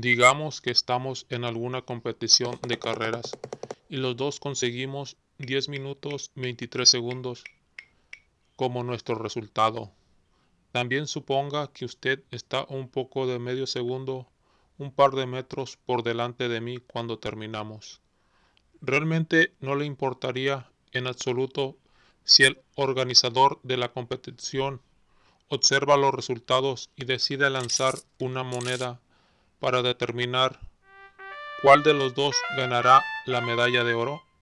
Digamos que estamos en alguna competición de carreras y los dos conseguimos 10 minutos 23 segundos como nuestro resultado. También suponga que usted está un poco de medio segundo, un par de metros por delante de mí cuando terminamos. Realmente no le importaría en absoluto si el organizador de la competición observa los resultados y decide lanzar una moneda para determinar cuál de los dos ganará la medalla de oro?